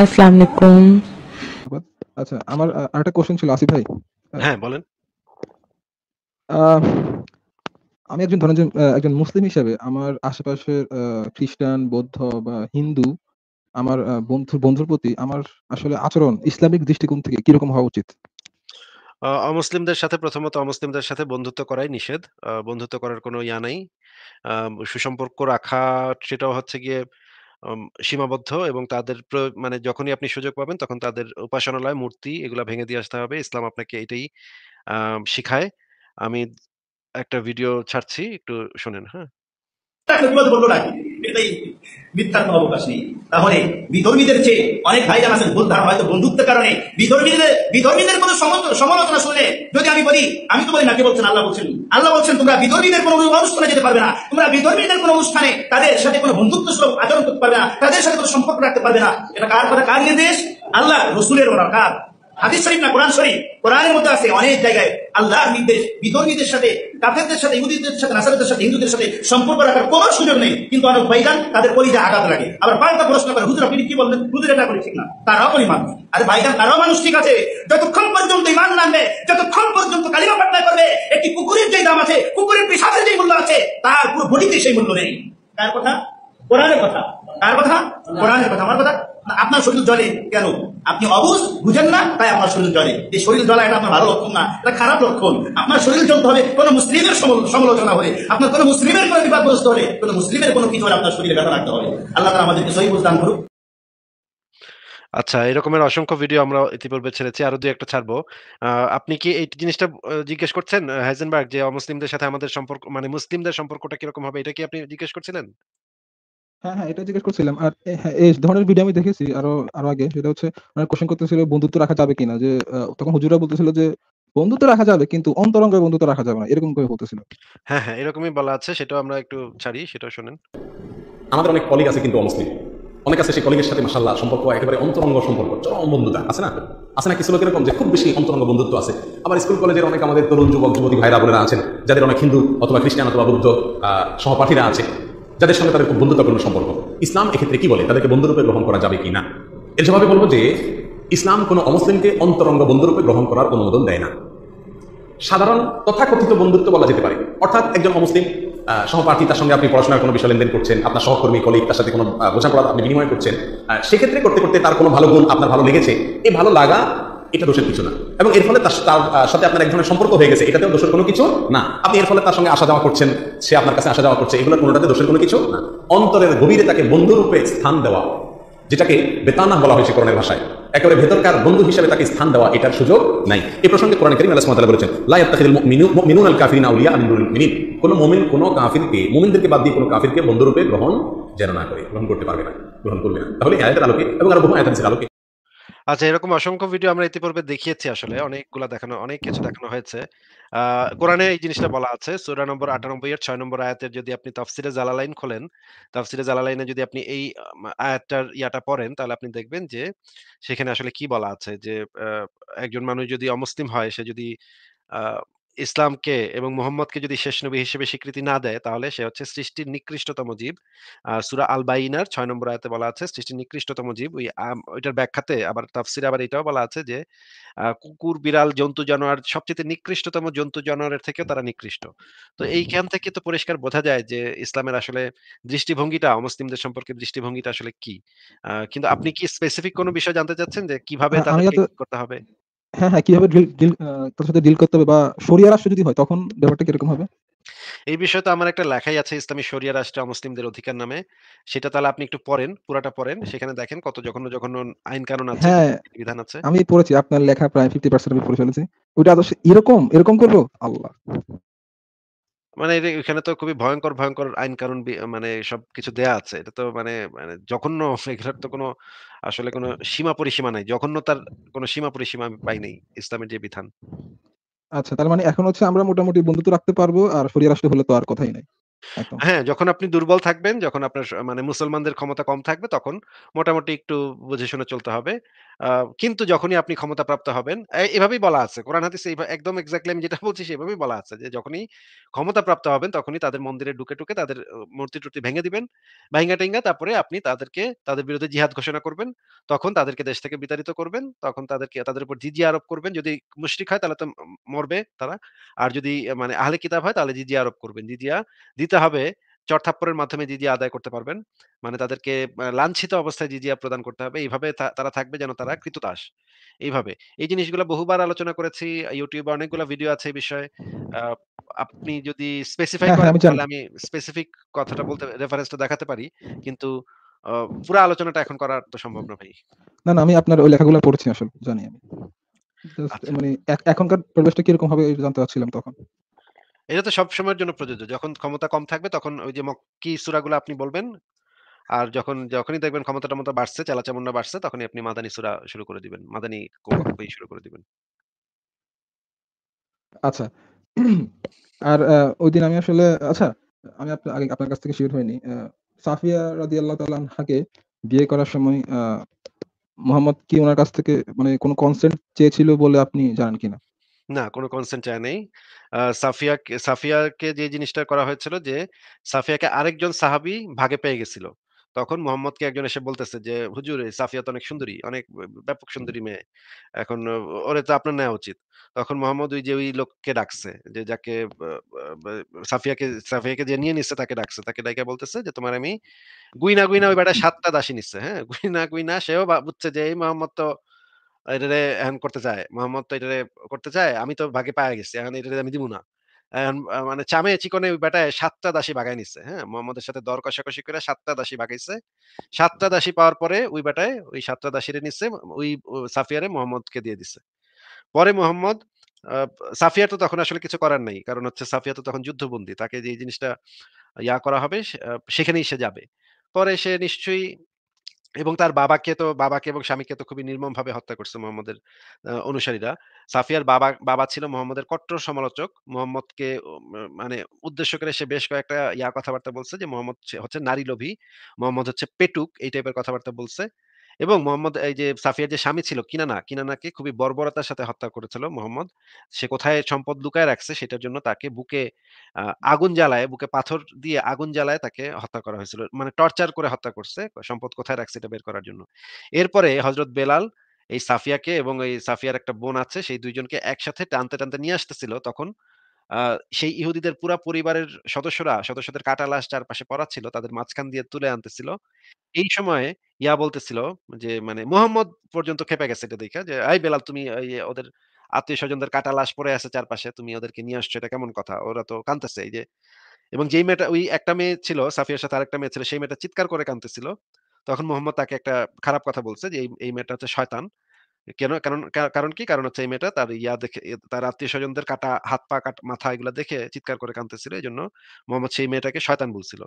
আসসালামু আলাইকুম আচ্ছা আমার আরেকটা কোশ্চেন ছিল আসিফ ভাই হ্যাঁ বলেন আমি একজন ধরেন একজন মুসলিম হিসেবে আমার আশেপাশের খ্রিস্টান বৌদ্ধ বা হিন্দু আমার বন্ধুর বন্ধুর প্রতি আমার আসলে আচরণ ইসলামিক দৃষ্টিকোণ থেকে কিরকম হওয়া উচিত অমুসলিমদের সাথে প্রথমত অমুসলিমদের সাথে বন্ধুত্ব করাই নিষেধ বন্ধুত্ব করার কোনো ইয়া নাই সুসম্পর্ক রাখা সেটাও হচ্ছে গিয়ে সীমাবদ্ধ এবং তাদের মানে যখনই আপনি সুযোগ পাবেন তখন তাদের উপাসনালয় মূর্তি এগুলা ভেঙে দিয়ে আসতে হবে ইসলাম আপনাকে এটাই শিখায় আমি একটা ভিডিও ছাড়ছি একটু শোনেন হ্যাঁ এটাই মিথ্যার কোনো অবকাশ নেই তাহলে বিধর্মীদের চেয়ে অনেক ভাই ভাইজান আছেন ভুল হয়তো বন্ধুত্বের কারণে বিধর্মীদের বিধর্মীদের কোনো সমালোচনা শুনে যদি আমি বলি আমি তো বলি না নাকি বলছেন আল্লাহ বলছেন আল্লাহ বলছেন তোমরা বিধর্মীদের কোনো অনুষ্ঠানে যেতে পারবে না তোমরা বিধর্মীদের কোনো অনুষ্ঠানে তাদের সাথে কোনো বন্ধুত্ব সুলভ আচরণ করতে পারবে না তাদের সাথে কোনো সম্পর্ক রাখতে পারবে না এটা কার কথা কার নির্দেশ আল্লাহ রসুলের ওরা কার হাদিস শরীফ না কোরআন শরীফ কোরআনের মধ্যে আছে অনেক জায়গায় আল্লাহর নির্দেশ বিতর্কীদের সাথে কাফেরদের সাথে ইহুদিদের সাথে নাসারদের সাথে হিন্দুদের সাথে সম্পর্ক রাখার কোনো সুযোগ নেই কিন্তু অনেক ভাইজান তাদের পরিচয় আঘাত লাগে আবার পাল্টা প্রশ্ন করে হুজুর আপনি কি বলবেন হুজুর এটা করে ঠিক না তারাও করি মানুষ আর ভাইজান তারাও মানুষ ঠিক আছে যতক্ষণ পর্যন্ত ইমান নামবে যতক্ষণ পর্যন্ত কালিমা পাটনা করবে একটি কুকুরের যে দাম আছে কুকুরের পিসাদের যে মূল্য আছে তার পুরো বডিতে সেই মূল্য নেই তার কথা কোরআনের কথা কার কথা কোরআনের কথা আমার কথা আপনার শরীর জলে কেন আপনি অবুজ বুঝেন না তাই আপনার শরীর জলে এই শরীর জ্বলা এটা আপনার ভালো লক্ষণ না এটা খারাপ লক্ষণ আপনার শরীর জ্বলতে হবে কোনো মুসলিমের সমালোচনা হলে আপনার কোনো মুসলিমের কোনো বিপদগ্রস্ত হলে কোনো মুসলিমের কোনো কিছু হলে আপনার শরীরে ব্যথা রাখতে হবে আল্লাহ তারা আমাদেরকে সহি দান করুক আচ্ছা এরকমের অসংখ্য ভিডিও আমরা ইতিপূর্বে ছেড়েছি আরো দুই একটা ছাড়বো আপনি কি এই জিনিসটা জিজ্ঞেস করছেন হাইজেনবার্গ যে অমুসলিমদের সাথে আমাদের সম্পর্ক মানে মুসলিমদের সম্পর্কটা কিরকম হবে এটা কি আপনি জিজ্ঞেস করছিলেন হ্যাঁ, হ্যাঁ, এটা জিজ্ঞেস করছিলাম। আর হ্যাঁ, এই ধরনের ভিডিও আমি দেখেছি আরো, আরো আগে। সেটা হচ্ছে অনেক মানে কোশ্চেন করতেছিল বন্ধুত্ব রাখা যাবে কিনা? যে তখন হুজুরা বলতেছিল যে, বন্ধুত্ব রাখা যাবে কিন্তু অন্তরঙ্গ বন্ধুত্ব রাখা যাবে না। এরকম করে বলতেছিল। হ্যাঁ, হ্যাঁ, এরকমই বলা আছে। সেটাও আমরা একটু ছাড়ি, সেটাও শুনেন আমাদের অনেক কলিগ আছে কিন্তু অমুসলিম। অনেক আছে সেই কলিগের সাথে মাসাল্লাহ সম্পর্ক একেবারে অন্তরঙ্গ সম্পর্ক, চরম বন্ধুতা আছে না? আছে না কিছু লোক এরকম যে খুব বেশি অন্তরঙ্গ বন্ধুত্ব আছে। আবার স্কুল কলেজের অনেক আমাদের তরুণ যুবক যুবতী ভাইরা বোনেরা আছেন, যাদের অনেক হিন্দু অথবা খ্রিস্টান অথবা বৌদ্ধ সহপাঠীরা আছে। যাদের সঙ্গে তাদের খুব বন্ধুত্বপূর্ণ সম্পর্ক ইসলাম এক্ষেত্রে কি বলে তাদেরকে বন্ধুরূপে গ্রহণ করা যাবে কি না এর জবাবে বলবো যে ইসলাম কোনো অমুসলিমকে অন্তরঙ্গ বন্ধুরূপে গ্রহণ করার অনুমোদন দেয় না সাধারণ তথাকথিত বন্ধুত্ব বলা যেতে পারে অর্থাৎ একজন অমুসলিম সহপার্থী তার সঙ্গে আপনি পড়াশোনার কোনো বিষয় লেনদেন করছেন আপনার সহকর্মী কলিগ তার সাথে কোনো বোঝাপড়া আপনি বিনিময় করছেন সেক্ষেত্রে করতে করতে তার কোনো ভালো গুণ আপনার ভালো লেগেছে এই ভালো লাগা এটা দোষের কিছু না এবং এর ফলে তার সাথে আপনার এক ধরনের সম্পর্ক হয়ে গেছে এটাতেও দোষের কোনো কিছু না আপনি এর ফলে তার সঙ্গে আসা যাওয়া করছেন সে আপনার কাছে আসা যাওয়া করছে এগুলো কোনোটাতে দোষের কোনো কিছু না অন্তরের গভীরে তাকে বন্ধুরূপে স্থান দেওয়া যেটাকে বেতানা বলা হয়েছে কোরআনের ভাষায় একেবারে ভেতরকার বন্ধু হিসেবে তাকে স্থান দেওয়া এটার সুযোগ নাই এ প্রসঙ্গে কোরআন করিম আল্লাহ বলেছেন মিনুন আল কাফিন আউলিয়া আমিনুল মিনিন কোনো মোমিন কোনো কাফিরকে মোমিনদেরকে বাদ দিয়ে কোনো কাফিরকে বন্ধুরূপে গ্রহণ যেন না করে গ্রহণ করতে পারবে না গ্রহণ করবে না তাহলে আয়তের আলোকে এবং আরো বহু আয়াতের আলোকে আচ্ছা এরকম অসংখ্য ভিডিও আমরা ইতিপূর্বে দেখিয়েছি আসলে অনেকগুলা দেখানো অনেক কিছু দেখানো হয়েছে কোরআনে এই জিনিসটা বলা আছে সুরা নম্বর আটানব্বই এর ছয় নম্বর আয়াতের যদি আপনি তাফসিরে জালালাইন খোলেন তাফসিরে জালালাইনে যদি আপনি এই আয়াতটার ইয়াটা পড়েন তাহলে আপনি দেখবেন যে সেখানে আসলে কি বলা আছে যে একজন মানুষ যদি অমুসলিম হয় সে যদি ইসলামকে এবং মোহাম্মদকে যদি শেষ নবী হিসেবে স্বীকৃতি না দেয় তাহলে সে হচ্ছে সৃষ্টির নিকৃষ্টতম জীব আর সুরা আল বাইনার ছয় নম্বর আয়তে বলা আছে সৃষ্টির নিকৃষ্টতম জীব ওই ওইটার ব্যাখ্যাতে আবার তাফসির আবার এটাও বলা আছে যে কুকুর বিড়াল জন্তু জানোয়ার সবচেয়ে নিকৃষ্টতম জন্তু জানোয়ারের থেকেও তারা নিকৃষ্ট তো এইখান থেকে তো পরিষ্কার বোঝা যায় যে ইসলামের আসলে দৃষ্টিভঙ্গিটা অমুসলিমদের সম্পর্কে দৃষ্টিভঙ্গিটা আসলে কি কিন্তু আপনি কি স্পেসিফিক কোনো বিষয় জানতে চাচ্ছেন যে কিভাবে তাদেরকে করতে হবে হ্যাঁ হ্যাঁ কিভাবে ডিল তার সাথে ডিল করতে হবে বা শরিয়া রাষ্ট্র যদি হয় তখন ব্যাপারটা কিরকম হবে এই বিষয়ে তো আমার একটা লেখাই আছে ইসলামী শরিয়া রাষ্ট্রে মুসলিমদের অধিকার নামে সেটা তাহলে আপনি একটু পড়েন পুরাটা পড়েন সেখানে দেখেন কত যখন যখন আইন কানুন আছে হ্যাঁ, বিধান আছে আমি পড়েছি আপনার লেখা প্রায় 50% আমি পড়ে ফেলেছি ওটা এরকম এরকম করবো আল্লাহ মানে এখানে তো খুবই ভয়ঙ্কর ভয়ঙ্কর আইন কারণ মানে মানে সবকিছু দেয়া আছে। এটা তো মানে মানে জঘন্য এগুলার তো কোনো আসলে কোনো সীমা পরিসীমা নাই। জঘন্যতার কোনো সীমা পরিসীমা আমি পাই নাই, ইসলামের যে বিধান। আচ্ছা তার মানে এখন হচ্ছে আমরা মোটামুটি বন্ধুত্ব রাখতে পারবো আর শরিয়া রাষ্ট্র হলে তো আর কথাই নাই। হ্যাঁ, যখন আপনি দুর্বল থাকবেন, যখন আপনার মানে মুসলমানদের ক্ষমতা কম থাকবে তখন মোটামুটি একটু বুঝে শুনে চলতে হবে। কিন্তু যখনই আপনি ক্ষমতা প্রাপ্ত হবেন এভাবেই বলা আছে। কোরআন হাতিস একদম এক্সাক্টলি আমি যেটা বলছি সেভাবেই বলা আছে যে, "যখনই ক্ষমতা প্রাপ্ত হবেন তখনই তাদের মন্দিরে ঢুকে, টুকে তাদের মূর্তি-টুর্তি ভেঙে দিবেন। টেঙ্গা তারপরে আপনি তাদেরকে তাদের বিরুদ্ধে জিহাদ ঘোষণা করবেন। তখন তাদেরকে দেশ থেকে বিতাড়িত করবেন। তখন তাদেরকে তাদের উপর জিজি আরোপ করবেন। যদি মুশরিক হয় তাহলে তো মরবে তারা। আর যদি মানে আহলে কিতাব হয় তাহলে জিজি আরোপ করবেন। জিজিয়া দিতে হবে চরথাপ্পরের মাধ্যমে জিজিয়া আদায় করতে পারবেন মানে তাদেরকে লাঞ্ছিত অবস্থায় জিজিয়া প্রদান করতে হবে এইভাবে তারা থাকবে যেন তারা কৃতদাস এইভাবে এই জিনিসগুলো বহুবার আলোচনা করেছি ইউটিউবে অনেকগুলো ভিডিও আছে এই বিষয়ে আপনি যদি স্পেসিফাই হ্যাঁ, হ্যাঁ, করেন তাহলে আমি স্পেসিফিক কথাটা বলতে রেফারেন্সটা দেখাতে পারি কিন্তু পুরো আলোচনাটা এখন করা তো সম্ভব না ভাই না না আমি আপনার ওই লেখাগুলো পড়ছি আসলে জানি আমি আচ্ছা। মানে এখনকার পরিবেশটা কিরকম হবে জানতে চাচ্ছিলাম তখন এটা তো সব সময়ের জন্য প্রযোজ্য যখন ক্ষমতা কম থাকবে তখন ওই যে মক্কি সুরাগুলো আপনি বলবেন আর যখন যখনই দেখবেন ক্ষমতা টমতা বাড়ছে চালাচামুন্ডা বাড়ছে তখনই আপনি মাদানি সুরা শুরু করে দিবেন মাদানি কোপাকুই শুরু করে দিবেন আচ্ছা আর ওই দিন আমি আসলে আচ্ছা আমি আগে আপনার কাছ থেকে শিওর হইনি সাফিয়া রাদিয়াল্লাহু তাআলা আনহাকে বিয়ে করার সময় মোহাম্মদ কি ওনার কাছ থেকে মানে কোনো কনসেন্ট চেয়েছিল বলে আপনি জানেন কিনা না, কোনো কনসেন্ট চায় নেই সাফিয়া সাফিয়াকে সাফিয়াকে যে জিনিসটা করা হয়েছিল যে, সাফিয়াকে আরেকজন সাহাবী ভাগে পেয়ে গেছিল। তখন কে একজন এসে বলতেছে যে, "হুজুর সাফিয়া তো অনেক সুন্দরী, অনেক ব্যাপক সুন্দরী মেয়ে। এখন ওরে তো আপনার নেওয়া উচিত।" তখন মোহাম্মদ ওই যে ওই লোককে ডাকছে যে যাকে সাফিয়াকে সাফিয়াকে যে নিয়ে নিচ্ছে তাকে ডাকছে। তাকে ডাকে বলতেছে যে, "তোমার আমি" গুইনা, গুইনা ওই বেটা সাতটা দাসী নিচ্ছে, হ্যাঁ? গুইনা, গুইনা সেও বুঝছে যে এই মোহাম্মদ তো এটারে এখন করতে চায় মোহাম্মদ তো এটারে করতে চায় আমি তো ভাগে পায়ে গেছি এখন এটারে আমি দিব না মানে চামে চিকনে বেটায় সাতটা দাসী বাগাই নিছে হ্যাঁ মোহাম্মদের সাথে দর কষাকষি করে সাতটা দাসী বাগাইছে সাতটা দাসী পাওয়ার পরে ওই বেটায় ওই সাতটা দাসীরে নিচ্ছে ওই সাফিয়ারে মোহাম্মদকে দিয়ে দিছে পরে মোহাম্মদ সাফিয়া তো তখন আসলে কিছু করার নাই কারণ হচ্ছে সাফিয়া তো তখন যুদ্ধবন্দী তাকে যে জিনিসটা ইয়া করা হবে সেখানেই সে যাবে পরে সে নিশ্চয়ই এবং তার বাবাকে তো বাবাকে এবং স্বামীকে তো খুবই নির্মম ভাবে হত্যা করছে মোহাম্মদের অনুসারীরা সাফিয়ার বাবা বাবা ছিল মোহাম্মদের কট্টর সমালোচক মোহাম্মদকে মানে উদ্দেশ্য করে সে বেশ কয়েকটা ইয়া কথাবার্তা বলছে যে মোহাম্মদ হচ্ছে নারী লোভী মোহাম্মদ হচ্ছে পেটুক এই টাইপের কথাবার্তা বলছে এবং মোহাম্মদ এই যে সাফিয়ার যে স্বামী ছিল কিনানা কিনানাকে খুবই বর্বরতার সাথে হত্যা করেছিল মোহাম্মদ সে কোথায় সম্পদ লুকায় রাখছে সেটার জন্য তাকে বুকে আগুন জ্বালায় বুকে পাথর দিয়ে আগুন জ্বালায় তাকে হত্যা করা হয়েছিল মানে টর্চার করে হত্যা করছে সম্পদ কোথায় রাখছে এটা বের করার জন্য এরপরে হজরত বেলাল এই সাফিয়াকে এবং এই সাফিয়ার একটা বোন আছে সেই দুইজনকে একসাথে টানতে টানতে নিয়ে আসতেছিল তখন সেই ইহুদিদের পুরা পরিবারের সদস্যরা সদস্যদের কাটা লাশ চারপাশে পড়া ছিল তাদের মাঝখান দিয়ে তুলে আনতেছিল এই সময়ে ইয়া বলতেছিল যে মানে মোহাম্মদ পর্যন্ত খেপে গেছে এটা দেখা যে আই বেলাল তুমি ওদের আত্মীয় স্বজনদের কাটা লাশ পড়ে আছে চারপাশে তুমি ওদেরকে নিয়ে আসছো এটা কেমন কথা ওরা তো কানতেছে এই যে এবং যেই মেয়েটা ওই একটা মেয়ে ছিল সাফিয়ার সাথে আরেকটা মেয়ে ছিল সেই মেয়েটা চিৎকার করে কানতেছিল তখন মোহাম্মদ তাকে একটা খারাপ কথা বলছে যে এই মেয়েটা হচ্ছে শয়তান কেন কারণ কারণ কি কারণ হচ্ছে এই মেয়েটা তার ইয়া দেখে তার আত্মীয় স্বজনদের কাটা হাত পা কাট মাথা এগুলো দেখে চিৎকার করে কাঁদতেছিল এই জন্য মোহাম্মদ সেই মেয়েটাকে শয়তান বলছিল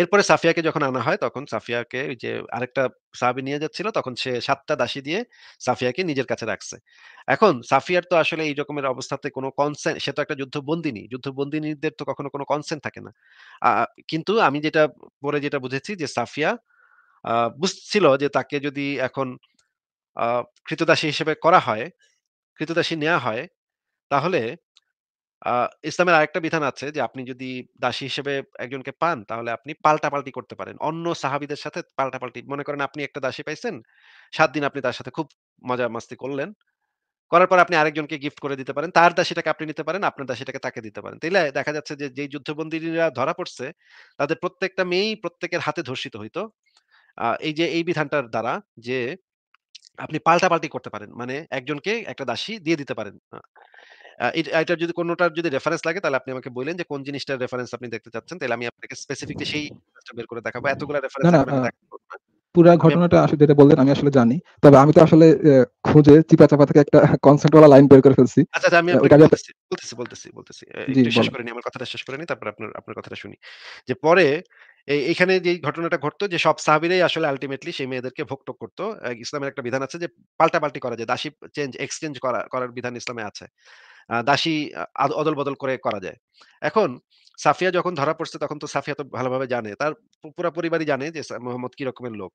এরপরে সাফিয়াকে যখন আনা হয় তখন সাফিয়াকে যে আরেকটা সাহাবি নিয়ে যাচ্ছিল তখন সে সাতটা দাসী দিয়ে সাফিয়াকে নিজের কাছে রাখছে এখন সাফিয়ার তো আসলে এই রকমের অবস্থাতে কোনো কনসেন্ট সে তো একটা যুদ্ধ যুদ্ধ বন্দিনীদের তো কখনো কোনো কনসেন্ট থাকে না কিন্তু আমি যেটা পরে যেটা বুঝেছি যে সাফিয়া আহ বুঝছিল যে তাকে যদি এখন কৃতদাসী হিসেবে করা হয় কৃতদাসী নেওয়া হয় তাহলে ইসলামের আরেকটা বিধান আছে যে আপনি যদি দাসী হিসেবে একজনকে পান তাহলে আপনি পাল্টাপাল্টি করতে পারেন অন্য সাহাবিদের সাথে পাল্টাপাল্টি মনে করেন আপনি একটা দাসী পাইছেন সাত দিন আপনি তার সাথে খুব মজা মাস্তি করলেন করার পর আপনি আরেকজনকে গিফট করে দিতে পারেন তার দাসীটাকে আপনি নিতে পারেন আপনার দাসীটাকে তাকে দিতে পারেন তাইলে দেখা যাচ্ছে যে যেই যুদ্ধবন্দীরা ধরা পড়ছে তাদের প্রত্যেকটা মেয়েই প্রত্যেকের হাতে ধর্ষিত হইতো এই যে এই বিধানটার দ্বারা যে আপনি পাল্টাপাল্টি করতে পারেন মানে একজনকে একটা দাসী দিয়ে দিতে পারেন এটার যদি কোনোটার যদি রেফারেন্স লাগে তাহলে আপনি আমাকে বলেন যে কোন জিনিসটার রেফারেন্স আপনি দেখতে চাচ্ছেন তাহলে আমি আপনাকে স্পেসিফিকলি সেই বের করে দেখাবো এতগুলো রেফারেন্স পুরা ঘটনাটা আসলে যেটা বললেন আমি আসলে জানি তবে আমি তো আসলে খুঁজে চিপা চাপা থেকে একটা কনসেন্ট ওয়ালা লাইন বের করে ফেলছি আচ্ছা, আচ্ছা আমি বলতেছি বলতেছি বলতেছি শেষ করে নি আমার কথাটা শেষ করে নি তারপর আপনার আপনার কথাটা শুনি যে পরে এখানে যে ঘটনাটা ঘটতো যে সব সাহাবিরাই আসলে আলটিমেটলি সেই মেয়েদেরকে ভোগটোক করতো ইসলামের একটা বিধান আছে যে পাল্টাপাল্টি করা যায় দাসী চেঞ্জ এক্সচেঞ্জ করা করার বিধান ইসলামে আছে দাসী অদল বদল করে করা যায় এখন সাফিয়া যখন ধরা পড়ছে তখন তো সাফিয়া তো ভালোভাবে জানে তার পুরো পরিবারই জানে যে মোহাম্মদ কি রকমের লোক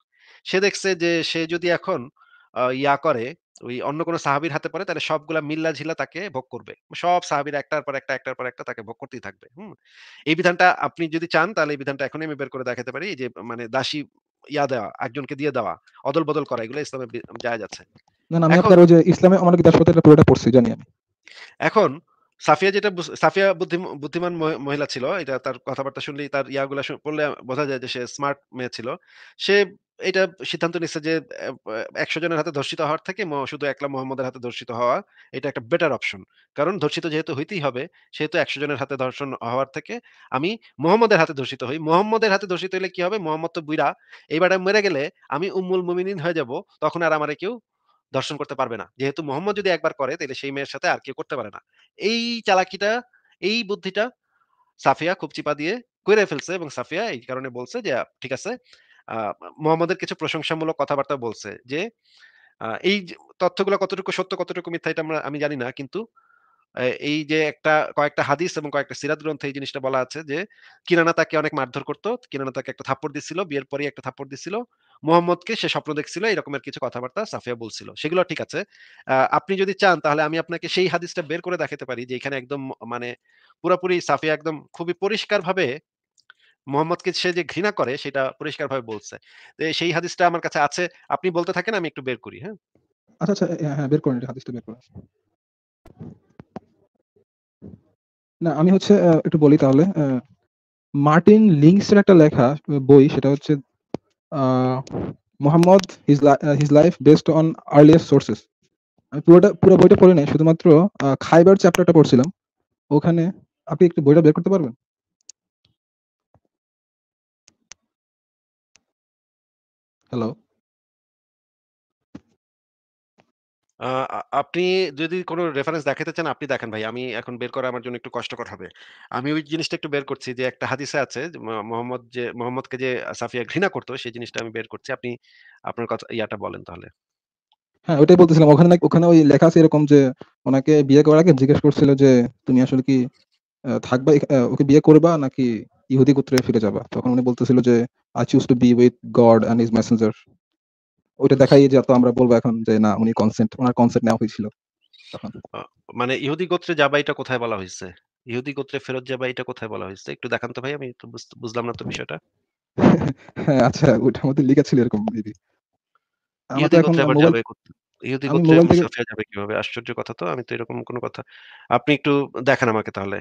সে দেখছে যে সে যদি এখন ইয়া করে ওই অন্য কোনো সাহাবির হাতে পড়ে তাহলে সবগুলা মিল্লা ঝিলা তাকে ভোগ করবে সব সাহাবির একটার পর একটা একটার পর একটা তাকে ভোগ করতেই থাকবে হুম এই বিধানটা আপনি যদি চান তাহলে এই বিধানটা এখনই আমি বের করে দেখাতে পারি যে মানে দাসী ইয়া দেওয়া একজনকে দিয়ে দেওয়া অদল বদল করা এগুলো ইসলামে যায় যাচ্ছে না আমি আপনার ওই যে ইসলামে আমার কি দাসত্বটা পুরোটা পড়ছি জানি আমি এখন সাফিয়া যেটা সাফিয়া বুদ্ধিমান মহিলা ছিল এটা তার কথাবার্তা শুনলেই তার ইয়াগুলা পড়লে বোঝা যায় যে সে স্মার্ট মেয়ে ছিল সে এটা সিদ্ধান্ত নিচ্ছে যে একশো জনের হাতে ধর্ষিত হওয়ার থেকে শুধু একলা মোহাম্মদের হাতে ধর্ষিত হওয়া এটা একটা বেটার অপশন কারণ ধর্ষিত যেহেতু হইতেই হবে সেহেতু একশো জনের হাতে ধর্ষণ হওয়ার থেকে আমি মোহাম্মদের হাতে ধর্ষিত হই মোহাম্মদের হাতে ধর্ষিত হলে কি হবে মোহাম্মদ তো বুড়া এইবারে মেরে গেলে আমি উম্মুল মুমিনিন হয়ে যাব তখন আর আমার কেউ দর্শন করতে পারবে না যেহেতু মোহাম্মদ যদি একবার করে তাহলে সেই মেয়ের সাথে আর কেউ করতে পারে না এই চালাকিটা এই বুদ্ধিটা সাফিয়া খুব চিপা দিয়ে কইরে ফেলছে এবং সাফিয়া এই কারণে বলছে যে ঠিক আছে মোহাম্মদের কিছু প্রশংসামূলক কথাবার্তা বলছে যে এই তথ্যগুলো কতটুকু সত্য কতটুকু মিথ্যা এটা আমরা আমি জানি না কিন্তু এই যে একটা কয়েকটা হাদিস এবং কয়েকটা সিরাত গ্রন্থে এই জিনিসটা বলা আছে যে কিরানা তাকে অনেক মারধর করতো কিরানা তাকে একটা থাপ্পড় দিছিল বিয়ের পরে একটা থাপ্পড় দিছিল মোহাম্মদকে সে স্বপ্ন দেখছিল এরকমের কিছু কথাবার্তা সাফিয়া বলছিল সেগুলো ঠিক আছে আপনি যদি চান তাহলে আমি আপনাকে সেই হাদিসটা বের করে দেখাতে পারি যে এখানে একদম মানে পুরোপুরি সাফিয়া একদম খুবই পরিষ্কারভাবে মোহাম্মদকে সে যে ঘৃণা করে সেটা পরিষ্কারভাবে বলছে সেই হাদিসটা আমার কাছে আছে আপনি বলতে থাকেন আমি একটু বের করি হ্যাঁ আচ্ছা আচ্ছা হ্যাঁ বের করেন হাদিসটা বের করেন না আমি হচ্ছে একটু বলি তাহলে মার্টিন লিংস একটা লেখা বই সেটা হচ্ছে Muhammad his life based on earliest sources আমি পুরোটা পুরো বইটা পড়ি নাই শুধুমাত্র খাইবার চ্যাপ্টারটা পড়ছিলাম ওখানে আপনি একটু বইটা বের করতে পারবেন হ্যালো আপনি যদি কোনো রেফারেন্স দেখাতে চান আপনি দেখেন ভাই। আমি এখন বের করা আমার জন্য একটু কষ্টকর হবে। আমি ওই জিনিসটা একটু বের করছি যে একটা হাদিসে আছে মোহাম্মদ যে মোহাম্মদকে যে সাফিয়া ঘৃণা করতো সেই জিনিসটা আমি বের করছি। আপনি আপনার কথা ইয়াটা বলেন তাহলে। হ্যাঁ, ওইটাই বলতেছিলাম। ওখানে ওখানে ওই লেখা আছে এরকম যে ওনাকে বিয়ে করার আগে জিজ্ঞেস করছিল যে, "তুমি আসলে কি থাকবা ওকে বিয়ে করবা নাকি ইহুদি গোত্রে ফিরে যাবা?" তখন উনি বলতেছিল যে I choose to be with God and his messenger ওইটা দেখাই যত আমরা বলবো এখন যে না উনি কনসেন্ট ওনার কনসেন্ট নেওয়া হয়েছিল মানে ইহুদি গোত্রে যাবা এটা কোথায় বলা হয়েছে ইহুদি গোত্রে ফেরত যাবা এটা কোথায় বলা হয়েছে একটু দেখান তো ভাই আমি তো বুঝলাম না তো হ্যাঁ। বিষয়টা হ্যাঁ আচ্ছা ওটা আমাদের লেখা ছিল এরকম মেবি ইহুদি গোত্রে যাবে কিভাবে আশ্চর্য কথা তো আমি তো এরকম কোনো কথা আপনি একটু দেখান আমাকে তাহলে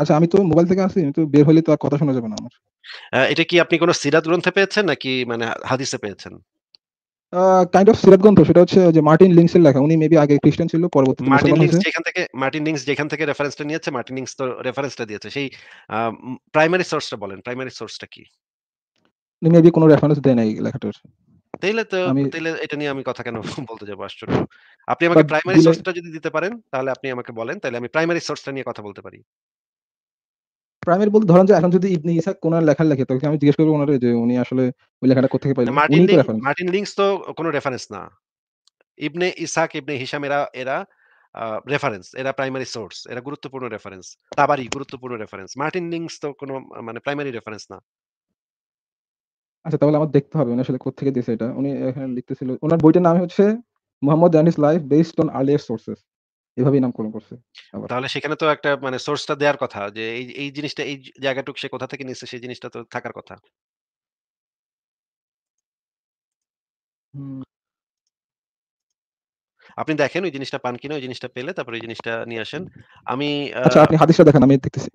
আচ্ছা আমি তো মোবাইল থেকে আসি তো বের হলে তো আর কথা শোনা যাবে না আমার এটা কি আপনি কোনো সিরাত গ্রন্থে পেয়েছেন নাকি মানে হাদিসে পেয়েছেন কাইন্ড অফ সিরাত গ্রন্থ সেটা হচ্ছে যে মার্টিন লিংস এর লেখা উনি মেবি আগে খ্রিস্টান ছিল পরবর্তীতে মার্টিন লিংস যেখান থেকে মার্টিন লিংস যেখান থেকে রেফারেন্সটা নিয়েছে মার্টিন লিংস তো রেফারেন্সটা দিয়েছে সেই প্রাইমারি সোর্সটা বলেন প্রাইমারি সোর্সটা কি উনি মেবি কোনো রেফারেন্স দেয় নাই লেখাটার তাইলে তো তাইলে এটা নিয়ে আমি কথা কেন বলতে যাবো আশ্চর্য আপনি আমাকে প্রাইমারি সোর্সটা যদি দিতে পারেন তাহলে আপনি আমাকে বলেন তাহলে আমি প্রাইমারি সোর্সটা নিয়ে কথা বলতে পারি প্রাইমারি বলতে ধরেন যে এখন যদি ইবনে ইসাক কোন লেখা লেখে তাহলে আমি জিজ্ঞেস করব ওনারে যে উনি আসলে ওই লেখাটা কোথা থেকে পাইলেন মার্টিন মার্টিন লিংস তো কোনো রেফারেন্স না ইবনে ইসাক ইবনে হিশাম এরা এরা রেফারেন্স এরা প্রাইমারি সোর্স এরা গুরুত্বপূর্ণ রেফারেন্স তাবারি গুরুত্বপূর্ণ রেফারেন্স মার্টিন লিংস তো কোনো মানে প্রাইমারি রেফারেন্স না আচ্ছা তাহলে আমার দেখতে হবে উনি আসলে কোথা থেকে দিয়েছে এটা উনি এখানে লিখতেছিল ওনার বইটার নাম হচ্ছে মোহাম্মদ জানিস life based on earlier sources এভাবেই নামকরণ করছে তাহলে সেখানে তো একটা মানে সোর্সটা দেওয়ার কথা যে এই এই জিনিসটা এই জায়গাটুক সে কোথা থেকে নিচ্ছে সেই জিনিসটা তো থাকার কথা। আপনি দেখেন ওই জিনিসটা পান কিনা ওই জিনিসটা পেলে তারপরে ওই জিনিসটা নিয়ে আসেন। আমি আচ্ছা আপনি হাদিসটা দেখেন আমি দেখতেছি।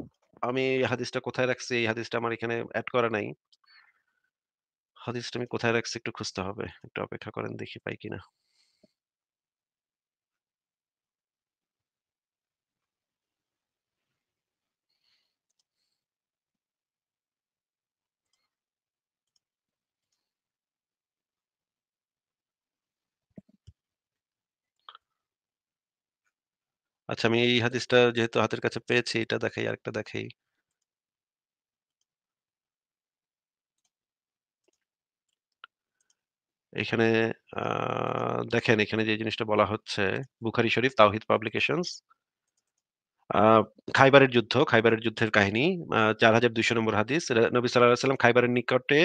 আমি হাদিসটা কোথায় রাখছি? এই হাদিসটা আমার এখানে অ্যাড করা নাই। হাদিসটা আমি কোথায় রাখছি একটু খুঁজতে হবে। একটু অপেক্ষা করেন দেখি পাই কিনা। আচ্ছা আমি এই হাদিসটা যেহেতু হাতের কাছে পেয়েছি এটা দেখাই আরেকটা দেখাই এখানে দেখেন এখানে যে জিনিসটা বলা হচ্ছে বুখারি শরীফ তাওহিদ পাবলিকেশনস খাইবারের যুদ্ধ খাইবারের যুদ্ধের কাহিনী চার হাজার দুইশো নম্বর হাদিস নবী সাল্লাহ সাল্লাম খাইবারের নিকটে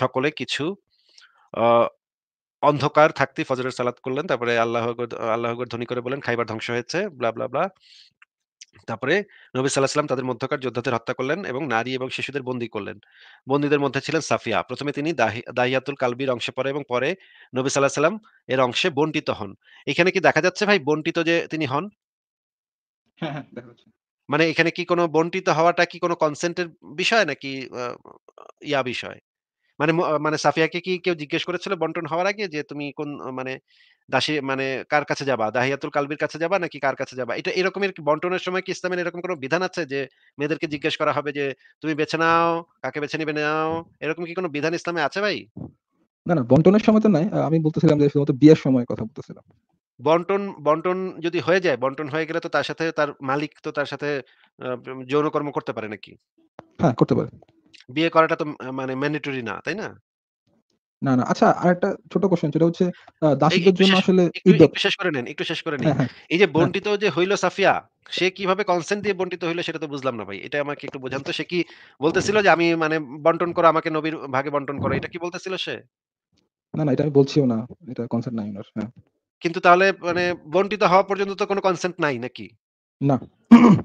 সকলে কিছু অন্ধকার থাকতে ফজরের সালাত করলেন তারপরে আল্লাহ আল্লাহ ধ্বনি করে বলেন খাইবার ধ্বংস হয়েছে ব্লা ব্লা ব্লা তারপরে নবী সাল্লাহ সাল্লাম তাদের মধ্যকার যোদ্ধাদের হত্যা করলেন এবং নারী এবং শিশুদের বন্দি করলেন বন্দীদের মধ্যে ছিলেন সাফিয়া প্রথমে তিনি দাহিয়াতুল কালবির অংশে পড়ে এবং পরে নবী সাল্লাহ সাল্লাম এর অংশে বন্টিত হন এখানে কি দেখা যাচ্ছে ভাই বন্টিত যে তিনি হন হ্যাঁ, হ্যাঁ, মানে এখানে কি কোনো বন্টিত হওয়াটা কি কোনো কনসেন্টের বিষয় নাকি ইয়া বিষয় মানে মানে সাফিয়াকে কি কেউ জিজ্ঞেস করেছিল বন্টন হওয়ার আগে যে তুমি কোন মানে দাসী মানে কার কাছে যাবা দাহিয়াতুল কালবির কাছে যাবা নাকি কার কাছে যাবা এটা এরকমের বন্টনের সময় কি ইসলামের এরকম কোনো বিধান আছে যে মেয়েদেরকে জিজ্ঞেস করা হবে যে তুমি বেছে নাও কাকে বেছে নিবে নাও এরকম কি কোনো বিধান ইসলামে আছে ভাই না না বন্টনের সময় তো নাই আমি বলতেছিলাম যে শুধুমাত্র বিয়ের সময় কথা বলতেছিলাম বন্টন বন্টন যদি হয়ে যায় বন্টন হয়ে গেলে তো তার সাথে তার মালিক তো তার সাথে যৌন কর্ম করতে পারে নাকি হ্যাঁ করতে পারে বিয়ে করাটা তো মানে ম্যান্ডেটরি না, তাই না? না, না। আচ্ছা আরেকটা ছোট যেটা হচ্ছে দাসীদের জন্য আসলে একটু শেষ করে নেন, একটু শেষ করে হ্যাঁ, হ্যাঁ। এই যে হ্যাঁ। বন্টিত যে হইল সাফিয়া, সে কিভাবে কনসেন্ট দিয়ে বন্টিত সেটা তো বুঝলাম না ভাই। এটা আমাকে একটু বোঝান তো। সে কি বলতেছিল যে আমি মানে বন্টন করো, আমাকে নবীর ভাগে বন্টন করো। এটা কি বলতেছিল সে? না, না এটা আমি বলছিও না। এটা কনসেন্ট নাই কিন্তু তাহলে মানে বন্টিত হওয়া পর্যন্ত তো কোনো কনসেন্ট নাই নাকি? না।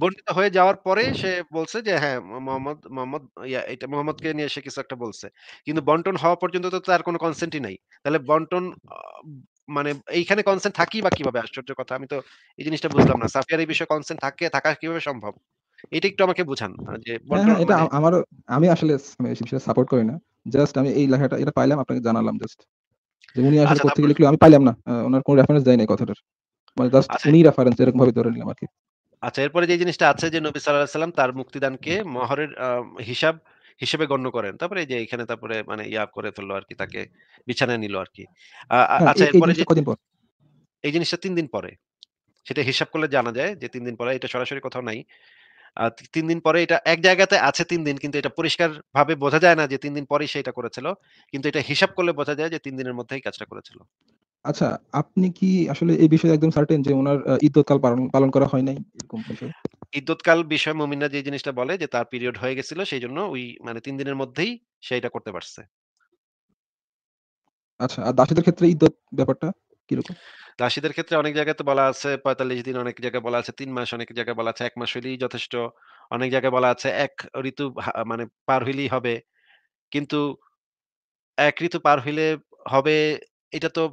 বন্টিত হয়ে যাওয়ার পরে সে বলছে যে হ্যাঁ, মোহাম্মদ মোহাম্মদ এটা মোহাম্মদকে নিয়ে সে কিছু একটা বলছে। কিন্তু বন্টন হওয়া পর্যন্ত তো তার কোনো কনসেন্টই নাই। তাহলে বন্টন মানে এইখানে কনসেন্ট থাকি বা কিভাবে? আশ্চর্য কথা। আমি তো এই জিনিসটা বুঝলাম না। সাফিয়ার এই বিষয়ে কনসেন্ট থাকে থাকা কিভাবে সম্ভব? এটা একটু আমাকে বুঝান। মানে যে হ্যাঁ, বন্টন হ্যাঁ, এটা মানে আমারও আমি আসলে মানে এই বিষয়টা সাপোর্ট করি না। জাস্ট আমি এই লেখাটা এটা পাইলাম আপনাকে জানালাম জাস্ট। যে উনি আসলে আচ্ছা কোত্থেকে তারপরে? লিখলো আমি পাইলাম না। ওনার কোনো রেফারেন্স দেয় নাই কথাটার। মানে জাস্ট আচ্ছা। উনি রেফারেন্স এরকম ভাবে ধরে নিলাম আর কি আচ্ছা এরপরে যে জিনিসটা আছে যে নবী সাল্লাহ সাল্লাম তার মুক্তিদানকে মহরের হিসাব হিসেবে গণ্য করেন তারপরে যে এখানে তারপরে মানে ইয়া করে ফেললো আর কি তাকে বিছানায় নিল আর কি হ্যাঁ, আচ্ছা এরপরে যে এই জিনিসটা তিন দিন পরে সেটা হিসাব করলে জানা যায় যে তিন দিন পরে এটা সরাসরি কোথাও নাই তিন দিন পরে এটা এক জায়গাতে আছে তিন দিন কিন্তু এটা পরিষ্কার ভাবে বোঝা যায় না যে তিন দিন পরে সেটা করেছিল কিন্তু এটা হিসাব করলে বোঝা যায় যে তিন দিনের মধ্যেই কাজটা করেছিল আচ্ছা, আপনি কি আসলে এই বিষয়ে একদম সার্টেন যে ওনার আ পালন পালন করা হয় নাই? এরকম বিষয়? ইদ্দতকাল বিষয়ে মুমিনরা যে জিনিসটা বলে যে তার পিরিয়ড হয়ে গেছিল জন্য ওই মানে ৩ দিনের মধ্যেই সে এটা করতে পারছে। আচ্ছা, আর দাসীদের ক্ষেত্রে ঈদত ব্যাপারটা কিরকম? দাসীদের ক্ষেত্রে অনেক জায়গায় তো বলা আছে ৪৫ দিন, অনেক জায়গায় বলা আছে ৩ মাস, অনেক জায়গায় বলা আছে ১ মাস হইলেই যথেষ্ট। অনেক জায়গায় বলা আছে এক ঋতু মানে পার হইলেই হবে। কিন্তু এক ঋতু পার হইলে হবে এটা তো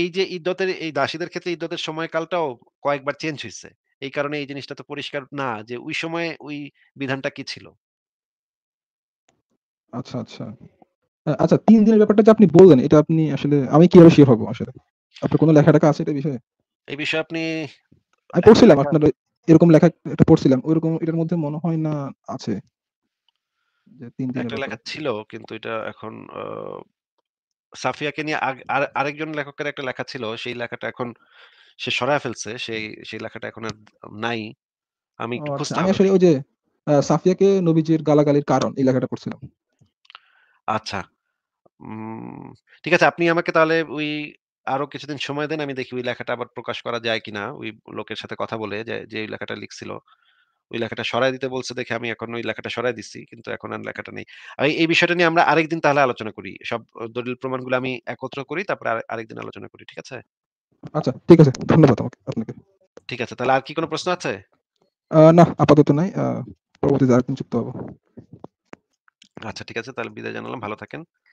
এই যে ইদ্যতের এই দাসীদের ক্ষেত্রে ইদ্যতের সময়কালটাও কয়েকবার চেঞ্জ হয়েছে এই কারণে এই জিনিসটা তো পরিষ্কার না যে ওই সময়ে ওই বিধানটা কি ছিল আচ্ছা আচ্ছা আচ্ছা তিন দিনের ব্যাপারটা যে আপনি বললেন এটা আপনি আসলে আমি কিভাবে শিওর হবো আসলে আপনার কোনো লেখা টাকা আছে এটা বিষয়ে এই বিষয়ে আপনি আমি পড়ছিলাম হ্যাঁ। আপনার এরকম লেখা একটা পড়ছিলাম ওইরকম এটার মধ্যে মনে হয় না আছে যে তিন দিনের লেখা ছিল কিন্তু এটা এখন সাফিয়াকে নিয়ে আরেকজন লেখকের একটা লেখা ছিল সেই লেখাটা এখন সে সরায় ফেলছে সেই সেই লেখাটা এখন আর নাই আমি আচ্ছা, আমি আসলে ওই যে সাফিয়াকে নবীজির গালাগালির কারণ এই লেখাটা পড়ছিলাম আচ্ছা ঠিক আছে আপনি আমাকে তাহলে ওই আরো কিছুদিন সময় দেন আমি দেখি ওই লেখাটা আবার প্রকাশ করা যায় কিনা ওই লোকের সাথে কথা বলে যে ওই লেখাটা লিখছিল ওই লেখাটা সরাই দিতে বলছে দেখে আমি এখন ওই লেখাটা সরাই দিচ্ছি কিন্তু এখন আর লেখাটা নেই আমি এই বিষয়টা নিয়ে আমরা আরেকদিন তাহলে আলোচনা করি সব দলিল প্রমাণগুলো আমি একত্র করি তারপরে আরেকদিন আলোচনা করি ঠিক আছে আচ্ছা ঠিক আছে ধন্যবাদ আমাকে আপনাকে ঠিক আছে তাহলে আর কি কোনো প্রশ্ন আছে না আপাতত নাই পরবর্তীতে আরেকদিন যুক্ত হবো আচ্ছা ঠিক আছে তাহলে বিদায় জানালাম ভালো থাকেন